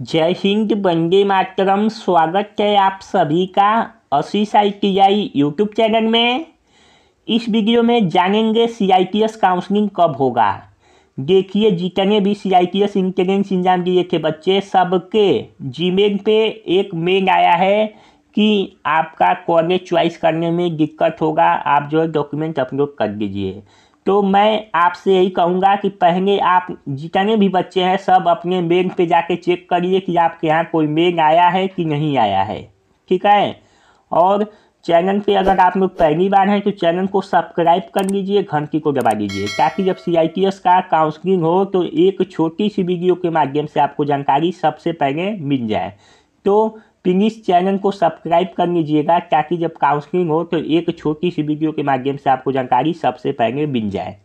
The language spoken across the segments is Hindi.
जय हिंद बंदे मातरम स्वागत है आप सभी का असी साई टी आई यूट्यूब चैनल में इस वीडियो में जानेंगे C I T S counselling कब होगा देखिए जितने भी C I T S entrance exam दिए थे बच्चे सबके जीमेल पे एक मेल आया है कि आपका कॉलेज चॉइस करने में दिक्कत होगा आप जो है डॉक्यूमेंट अपलोड कर दीजिए तो मैं आपसे यही कहूँगा कि पहले आप जितने भी बच्चे हैं सब अपने मेघ पे जाके चेक करिए कि आपके यहाँ कोई मेघ आया है कि नहीं आया है ठीक है और चैनल पे अगर आप लोग पहली बार हैं तो चैनल को सब्सक्राइब कर लीजिए घंटी को दबा लीजिए ताकि जब सी का काउंसलिंग हो तो एक छोटी सी वीडियो के माध्यम से आपको जानकारी सबसे पहले मिल जाए तो प्लीज़ चैनल को सब्सक्राइब कर लीजिएगा ताकि जब काउंसलिंग हो तो एक छोटी सी वीडियो के माध्यम से आपको जानकारी सबसे पहले मिल जाए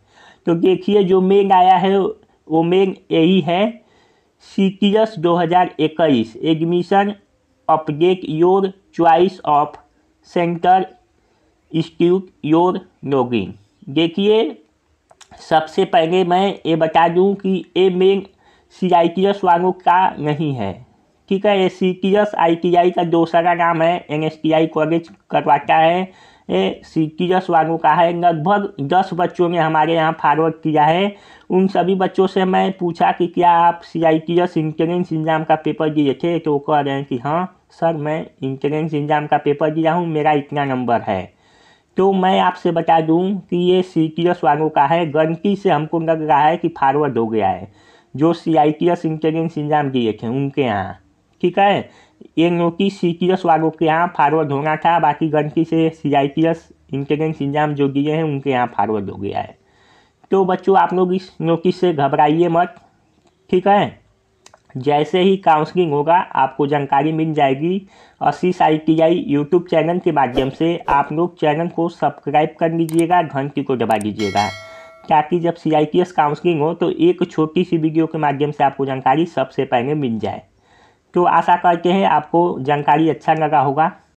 तो देखिए जो मेन आया है वो मेन यही है सी टी एस दो हज़ार इक्कीस admission update your choice of centre institute your login देखिए सबसे पहले मैं ये बता दूं कि ये मेन सी आई टी एस वालों का नहीं है ठीक है ये C T S I T I का दूसरा नाम है N S T I college करवाता है ये सी टी एस वालों का है लगभग दस बच्चों ने हमारे यहाँ फॉरवर्ड किया है उन सभी बच्चों से मैं पूछा कि क्या आप C I T S entrance exam का पेपर दिए थे तो वो कह रहे हैं कि हाँ सर मैं इंट्रेंस एग्ज़ाम का पेपर दिया हूँ मेरा इतना नंबर है तो मैं आपसे बता दूँ कि ये सी टी एस वालों का है गलती से हमको लग रहा है कि फॉरवर्ड हो गया है जो C I T S entrance exam दिए थे उनके यहाँ ठीक है एक नोटिस सी टी एस वालों के यहाँ फारवर्ड होना था बाकी गणकी से C I T S intelligence exam जो दिए हैं उनके यहाँ फारवर्ड हो गया है तो बच्चों आप लोग इस नोटिस से घबराइए मत ठीक है जैसे ही काउंसलिंग होगा आपको जानकारी मिल जाएगी और C I T I YouTube channel के माध्यम से आप लोग चैनल को सब्सक्राइब कर लीजिएगा घंटी को दबा दीजिएगा ताकि जब C I T S counselling हो तो एक छोटी सी वीडियो के माध्यम से आपको जानकारी सबसे पहले मिल जाए तो आशा करते हैं आपको जानकारी अच्छा लगा होगा